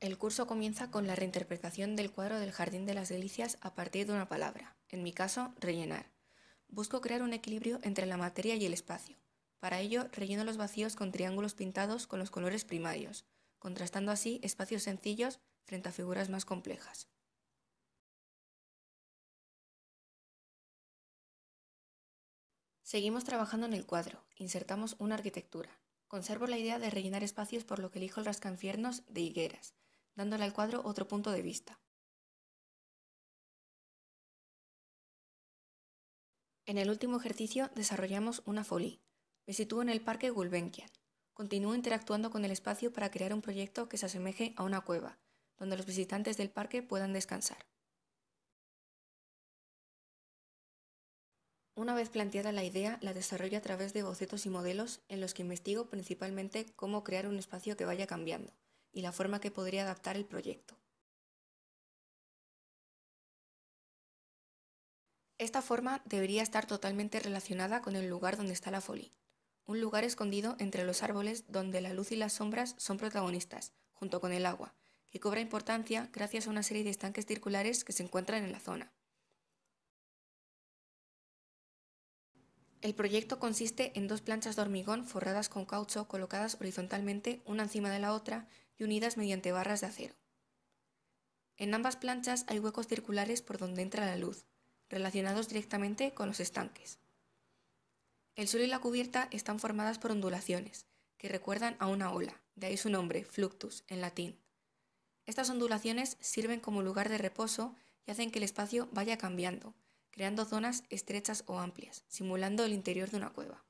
El curso comienza con la reinterpretación del cuadro del Jardín de las Delicias a partir de una palabra, en mi caso, rellenar. Busco crear un equilibrio entre la materia y el espacio. Para ello, relleno los vacíos con triángulos pintados con los colores primarios, contrastando así espacios sencillos frente a figuras más complejas. Seguimos trabajando en el cuadro, insertamos una arquitectura. Conservo la idea de rellenar espacios por lo que elijo el rascanfiernos de higueras, dándole al cuadro otro punto de vista. En el último ejercicio desarrollamos una folie. Me sitúo en el parque Gulbenkian. Continúo interactuando con el espacio para crear un proyecto que se asemeje a una cueva, donde los visitantes del parque puedan descansar. Una vez planteada la idea, la desarrollo a través de bocetos y modelos en los que investigo principalmente cómo crear un espacio que vaya cambiando, y la forma que podría adaptar el proyecto. Esta forma debería estar totalmente relacionada con el lugar donde está la folie... un lugar escondido entre los árboles donde la luz y las sombras son protagonistas, junto con el agua, que cobra importancia gracias a una serie de estanques circulares que se encuentran en la zona. El proyecto consiste en dos planchas de hormigón forradas con caucho colocadas horizontalmente una encima de la otra unidas mediante barras de acero. En ambas planchas hay huecos circulares por donde entra la luz, relacionados directamente con los estanques. El suelo y la cubierta están formadas por ondulaciones, que recuerdan a una ola, de ahí su nombre, fluctus, en latín. Estas ondulaciones sirven como lugar de reposo y hacen que el espacio vaya cambiando, creando zonas estrechas o amplias, simulando el interior de una cueva.